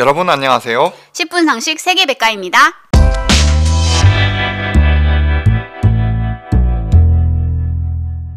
여러분 안녕하세요. 10분 상식 세계백과입니다.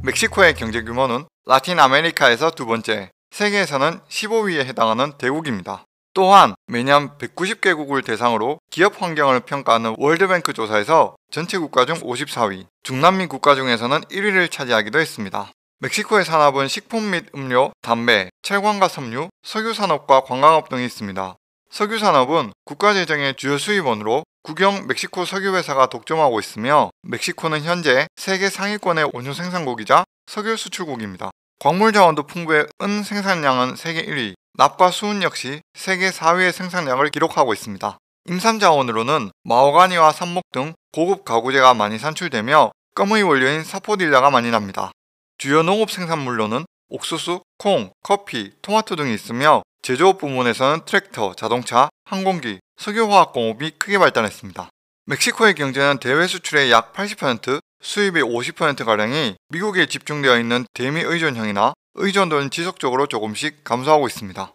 멕시코의 경제 규모는 라틴 아메리카에서 두 번째, 세계에서는 15위에 해당하는 대국입니다. 또한 매년 190개국을 대상으로 기업 환경을 평가하는 월드뱅크 조사에서 전체 국가 중 54위, 중남미 국가 중에서는 1위를 차지하기도 했습니다. 멕시코의 산업은 식품 및 음료, 담배, 철광과 섬유, 석유 산업과 관광업 등이 있습니다. 석유 산업은 국가 재정의 주요 수입원으로 국영 멕시코 석유회사가 독점하고 있으며 멕시코는 현재 세계 상위권의 원유 생산국이자 석유 수출국입니다. 광물 자원도 풍부해 은 생산량은 세계 1위, 납과 수은 역시 세계 4위의 생산량을 기록하고 있습니다. 임산 자원으로는 마오가니와 삽목 등 고급 가구재가 많이 산출되며 껌의 원료인 사포딜라가 많이 납니다. 주요 농업 생산물로는 옥수수, 콩, 커피, 토마토 등이 있으며 제조업 부문에서는 트랙터, 자동차, 항공기, 석유화학 공업이 크게 발달했습니다. 멕시코의 경제는 대외 수출의 약 80%, 수입의 50%가량이 미국에 집중되어 있는 대미 의존형이나 의존도는 지속적으로 조금씩 감소하고 있습니다.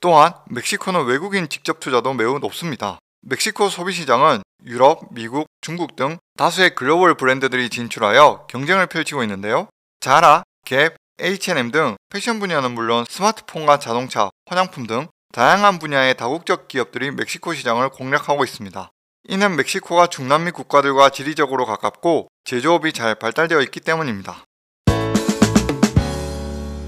또한 멕시코는 외국인 직접 투자도 매우 높습니다. 멕시코 소비시장은 유럽, 미국, 중국 등 다수의 글로벌 브랜드들이 진출하여 경쟁을 펼치고 있는데요. 자라, 갭, H&M 등 패션 분야는 물론 스마트폰과 자동차, 화장품 등 다양한 분야의 다국적 기업들이 멕시코 시장을 공략하고 있습니다. 이는 멕시코가 중남미 국가들과 지리적으로 가깝고 제조업이 잘 발달되어 있기 때문입니다.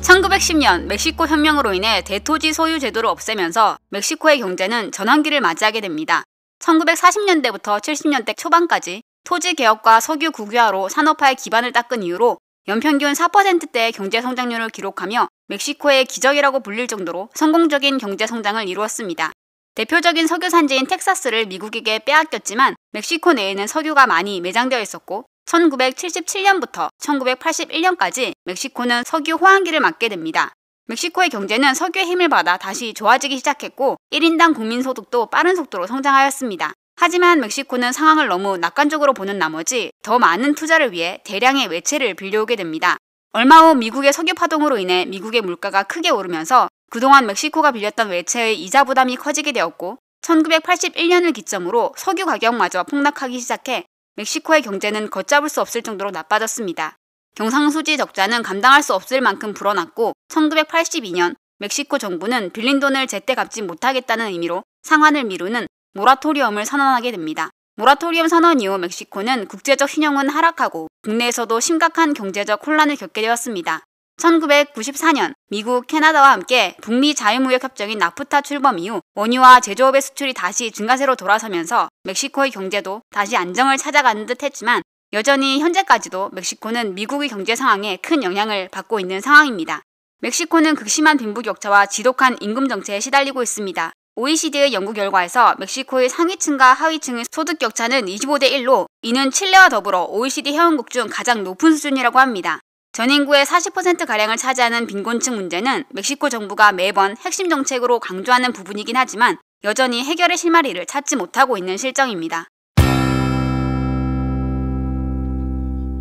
1910년 멕시코 혁명으로 인해 대토지 소유 제도를 없애면서 멕시코의 경제는 전환기를 맞이하게 됩니다. 1940년대부터 70년대 초반까지 토지 개혁과 석유 국유화로 산업화의 기반을 닦은 이후로 연평균 4%대의 경제 성장률을 기록하며 멕시코의 기적이라고 불릴 정도로 성공적인 경제 성장을 이루었습니다. 대표적인 석유 산지인 텍사스를 미국에게 빼앗겼지만 멕시코 내에는 석유가 많이 매장되어 있었고 1977년부터 1981년까지 멕시코는 석유 호황기를 맞게 됩니다. 멕시코의 경제는 석유의 힘을 받아 다시 좋아지기 시작했고 1인당 국민소득도 빠른 속도로 성장하였습니다. 하지만 멕시코는 상황을 너무 낙관적으로 보는 나머지 더 많은 투자를 위해 대량의 외채를 빌려오게 됩니다. 얼마 후 미국의 석유 파동으로 인해 미국의 물가가 크게 오르면서 그동안 멕시코가 빌렸던 외채의 이자 부담이 커지게 되었고 1981년을 기점으로 석유 가격마저 폭락하기 시작해 멕시코의 경제는 걷잡을 수 없을 정도로 나빠졌습니다. 경상수지 적자는 감당할 수 없을 만큼 불어났고 1982년 멕시코 정부는 빌린 돈을 제때 갚지 못하겠다는 의미로 상환을 미루는 모라토리엄을 선언하게 됩니다. 모라토리엄 선언 이후 멕시코는 국제적 신용은 하락하고 국내에서도 심각한 경제적 혼란을 겪게 되었습니다. 1994년 미국, 캐나다와 함께 북미 자유무역협정인 나프타 출범 이후 원유와 제조업의 수출이 다시 증가세로 돌아서면서 멕시코의 경제도 다시 안정을 찾아가는 듯 했지만 여전히 현재까지도 멕시코는 미국의 경제 상황에 큰 영향을 받고 있는 상황입니다. 멕시코는 극심한 빈부격차와 지독한 임금정책에 시달리고 있습니다. OECD의 연구 결과에서 멕시코의 상위층과 하위층의 소득 격차는 25대 1로 이는 칠레와 더불어 OECD 회원국 중 가장 높은 수준이라고 합니다. 전 인구의 40%가량을 차지하는 빈곤층 문제는 멕시코 정부가 매번 핵심 정책으로 강조하는 부분이긴 하지만 여전히 해결의 실마리를 찾지 못하고 있는 실정입니다.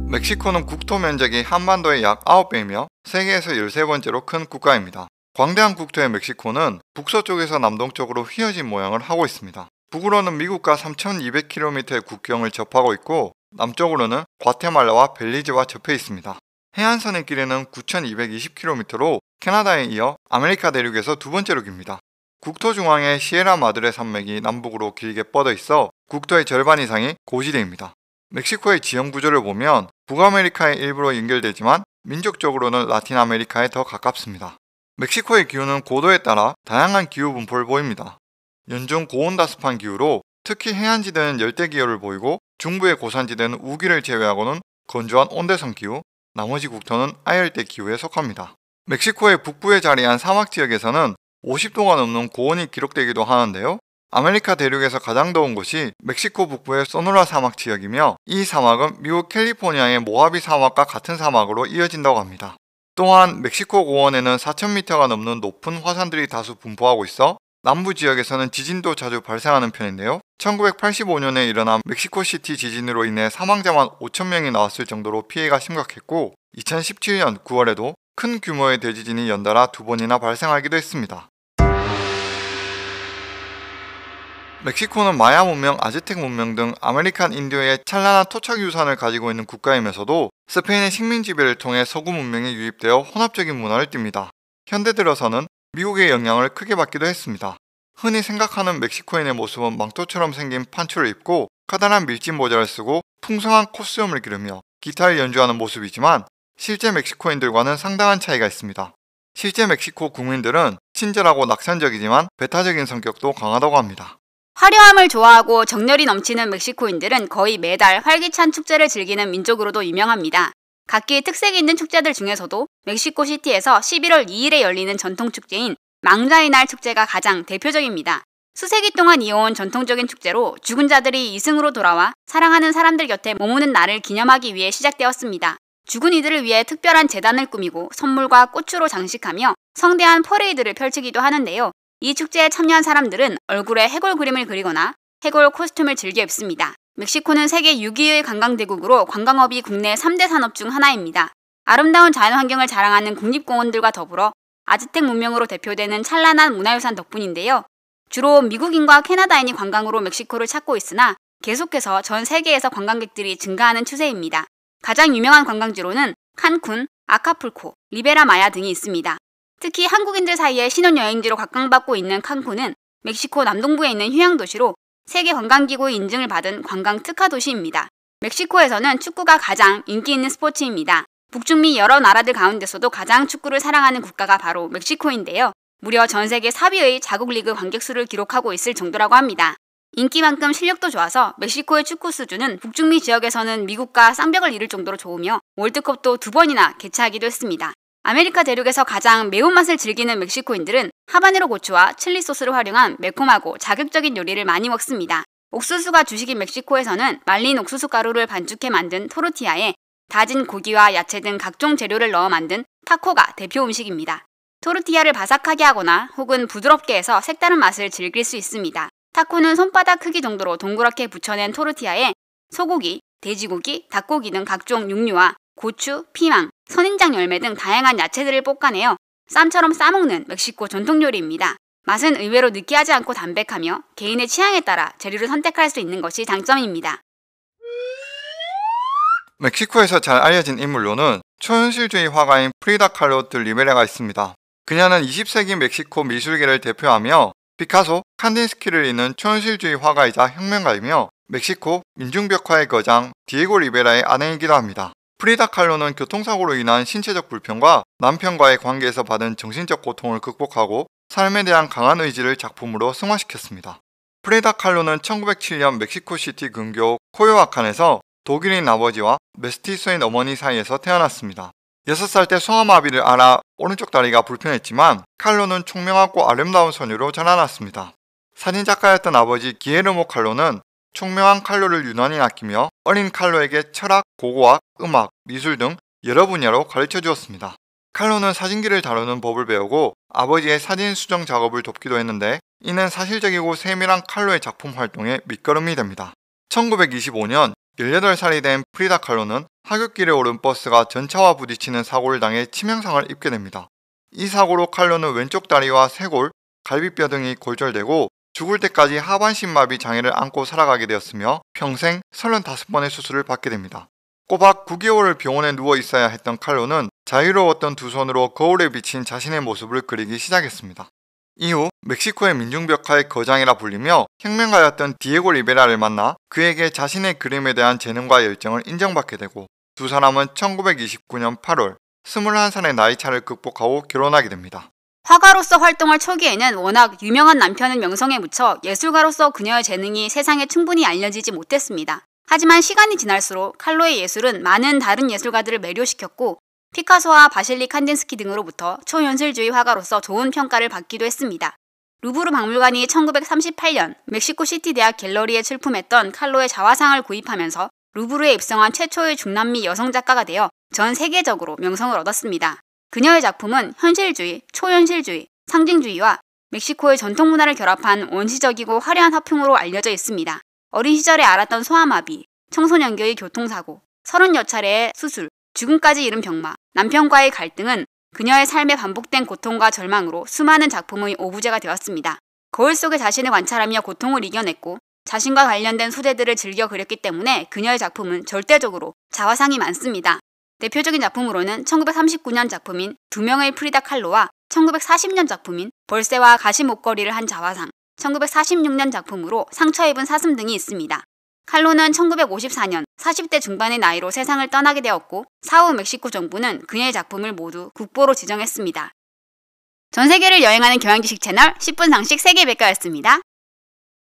멕시코는 국토 면적이 한반도의 약 9배이며 세계에서 13번째로 큰 국가입니다. 광대한 국토의 멕시코는 북서쪽에서 남동쪽으로 휘어진 모양을 하고 있습니다. 북으로는 미국과 3,200km의 국경을 접하고 있고 남쪽으로는 과테말라와 벨리즈와 접해 있습니다. 해안선의 길이는 9,220km로 캐나다에 이어 아메리카 대륙에서 두 번째로 깁니다. 국토 중앙에 시에라 마드레 산맥이 남북으로 길게 뻗어 있어 국토의 절반 이상이 고지대입니다. 멕시코의 지형 구조를 보면 북아메리카의 일부로 연결되지만 민족적으로는 라틴 아메리카에 더 가깝습니다. 멕시코의 기후는 고도에 따라 다양한 기후 분포를 보입니다. 연중 고온다습한 기후로 특히 해안지대는 열대기후를 보이고 중부의 고산지대는 우기를 제외하고는 건조한 온대성 기후, 나머지 국토는 아열대 기후에 속합니다. 멕시코의 북부에 자리한 사막 지역에서는 50도가 넘는 고온이 기록되기도 하는데요. 아메리카 대륙에서 가장 더운 곳이 멕시코 북부의 소노라 사막 지역이며 이 사막은 미국 캘리포니아의 모하비 사막과 같은 사막으로 이어진다고 합니다. 또한 멕시코 고원에는 4,000m가 넘는 높은 화산들이 다수 분포하고 있어 남부 지역에서는 지진도 자주 발생하는 편인데요. 1985년에 일어난 멕시코시티 지진으로 인해 사망자만 5,000명이 나왔을 정도로 피해가 심각했고 2017년 9월에도 큰 규모의 대지진이 연달아 두 번이나 발생하기도 했습니다. 멕시코는 마야 문명, 아즈텍 문명 등 아메리칸 인디어의 찬란한 토착 유산을 가지고 있는 국가이면서도 스페인의 식민 지배를 통해 서구 문명에 유입되어 혼합적인 문화를 띱니다. 현대 들어서는 미국의 영향을 크게 받기도 했습니다. 흔히 생각하는 멕시코인의 모습은 망토처럼 생긴 판초를 입고 커다란 밀짚 모자를 쓰고 풍성한 코스염을 기르며 기타를 연주하는 모습이지만 실제 멕시코인들과는 상당한 차이가 있습니다. 실제 멕시코 국민들은 친절하고 낙천적이지만 배타적인 성격도 강하다고 합니다. 화려함을 좋아하고 정열이 넘치는 멕시코인들은 거의 매달 활기찬 축제를 즐기는 민족으로도 유명합니다. 각기 특색 있는 축제들 중에서도 멕시코 시티에서 11월 2일에 열리는 전통 축제인 망자의 날 축제가 가장 대표적입니다. 수세기 동안 이어온 전통적인 축제로 죽은 자들이 이승으로 돌아와 사랑하는 사람들 곁에 머무는 날을 기념하기 위해 시작되었습니다. 죽은 이들을 위해 특별한 재단을 꾸미고 선물과 꽃으로 장식하며 성대한 퍼레이드를 펼치기도 하는데요. 이 축제에 참여한 사람들은 얼굴에 해골 그림을 그리거나 해골 코스튬을 즐겨 입습니다. 멕시코는 세계 6위의 관광대국으로 관광업이 국내 3대 산업 중 하나입니다. 아름다운 자연환경을 자랑하는 국립공원들과 더불어 아즈텍 문명으로 대표되는 찬란한 문화유산 덕분인데요. 주로 미국인과 캐나다인이 관광으로 멕시코를 찾고 있으나 계속해서 전 세계에서 관광객들이 증가하는 추세입니다. 가장 유명한 관광지로는 칸쿤, 아카풀코, 리베라 마야 등이 있습니다. 특히 한국인들 사이에 신혼여행지로 각광받고 있는 칸쿤은 멕시코 남동부에 있는 휴양도시로 세계 관광기구의 인증을 받은 관광 특화 도시입니다. 멕시코에서는 축구가 가장 인기 있는 스포츠입니다. 북중미 여러 나라들 가운데서도 가장 축구를 사랑하는 국가가 바로 멕시코인데요. 무려 전 세계 4위의 자국 리그 관객수를 기록하고 있을 정도라고 합니다. 인기만큼 실력도 좋아서 멕시코의 축구 수준은 북중미 지역에서는 미국과 쌍벽을 이룰 정도로 좋으며 월드컵도 두 번이나 개최하기도 했습니다. 아메리카 대륙에서 가장 매운맛을 즐기는 멕시코인들은 하바네로 고추와 칠리 소스를 활용한 매콤하고 자극적인 요리를 많이 먹습니다. 옥수수가 주식인 멕시코에서는 말린 옥수수 가루를 반죽해 만든 토르티아에 다진 고기와 야채 등 각종 재료를 넣어 만든 타코가 대표 음식입니다. 토르티아를 바삭하게 하거나 혹은 부드럽게 해서 색다른 맛을 즐길 수 있습니다. 타코는 손바닥 크기 정도로 동그랗게 붙여낸 토르티아에 소고기, 돼지고기, 닭고기 등 각종 육류와 고추, 피망, 선인장 열매 등 다양한 야채들을 볶아내어 쌈처럼 싸먹는 멕시코 전통 요리입니다. 맛은 의외로 느끼하지 않고 담백하며 개인의 취향에 따라 재료를 선택할 수 있는 것이 장점입니다. 멕시코에서 잘 알려진 인물로는 초현실주의 화가인 프리다 칼로 뜰리베레가 있습니다. 그녀는 20세기 멕시코 미술계를 대표하며 피카소, 칸딘스키를 잇는 초현실주의 화가이자 혁명가이며 멕시코 민중벽화의 거장 디에고 리베라의 아내이기도 합니다. 프리다 칼로는 교통사고로 인한 신체적 불편과 남편과의 관계에서 받은 정신적 고통을 극복하고 삶에 대한 강한 의지를 작품으로 승화시켰습니다. 프리다 칼로는 1907년 멕시코시티 근교 코요아칸에서 독일인 아버지와 메스티스인 어머니 사이에서 태어났습니다. 6살 때 성화마비를 알아 오른쪽 다리가 불편했지만 칼로는 총명하고 아름다운 소녀로 자라났습니다. 사진작가였던 아버지 기에르모 칼로는 총명한 칼로를 유난히 아끼며 어린 칼로에게 철학, 고고학, 음악, 미술 등 여러 분야로 가르쳐 주었습니다. 칼로는 사진기를 다루는 법을 배우고 아버지의 사진 수정 작업을 돕기도 했는데 이는 사실적이고 세밀한 칼로의 작품 활동에 밑거름이 됩니다. 1925년 18살이 된 프리다 칼로는 하굣길에 오른 버스가 전차와 부딪히는 사고를 당해 치명상을 입게 됩니다. 이 사고로 칼로는 왼쪽 다리와 쇄골, 갈비뼈 등이 골절되고 죽을 때까지 하반신 마비 장애를 안고 살아가게 되었으며 평생 35번의 수술을 받게 됩니다. 꼬박 9개월을 병원에 누워 있어야 했던 칼로는 자유로웠던 두 손으로 거울에 비친 자신의 모습을 그리기 시작했습니다. 이후 멕시코의 민중벽화의 거장이라 불리며 혁명가였던 디에고 리베라를 만나 그에게 자신의 그림에 대한 재능과 열정을 인정받게 되고 두 사람은 1929년 8월 21살의 나이차를 극복하고 결혼하게 됩니다. 화가로서 활동할 초기에는 워낙 유명한 남편은 명성에 묻혀 예술가로서 그녀의 재능이 세상에 충분히 알려지지 못했습니다. 하지만 시간이 지날수록 칼로의 예술은 많은 다른 예술가들을 매료시켰고 피카소와 바실리 칸딘스키 등으로부터 초현실주의 화가로서 좋은 평가를 받기도 했습니다. 루브르 박물관이 1938년 멕시코 시티 대학 갤러리에 출품했던 칼로의 자화상을 구입하면서 루브르에 입성한 최초의 중남미 여성 작가가 되어 전 세계적으로 명성을 얻었습니다. 그녀의 작품은 현실주의, 초현실주의, 상징주의와 멕시코의 전통 문화를 결합한 원시적이고 화려한 화풍으로 알려져 있습니다. 어린 시절에 알았던 소아마비, 청소년기의 교통사고, 30여 차례의 수술, 죽음까지 이른 병마, 남편과의 갈등은 그녀의 삶에 반복된 고통과 절망으로 수많은 작품의 오브제가 되었습니다. 거울 속에 자신을 관찰하며 고통을 이겨냈고 자신과 관련된 소재들을 즐겨 그렸기 때문에 그녀의 작품은 절대적으로 자화상이 많습니다. 대표적인 작품으로는 1939년 작품인 두 명의 프리다 칼로와 1940년 작품인 벌새와 가시 목걸이를 한 자화상, 1946년 작품으로 상처 입은 사슴 등이 있습니다. 칼로는 1954년 40대 중반의 나이로 세상을 떠나게 되었고 사후 멕시코 정부는 그녀의 작품을 모두 국보로 지정했습니다. 전 세계를 여행하는 경향지식 채널 10분 상식 세계백과였습니다.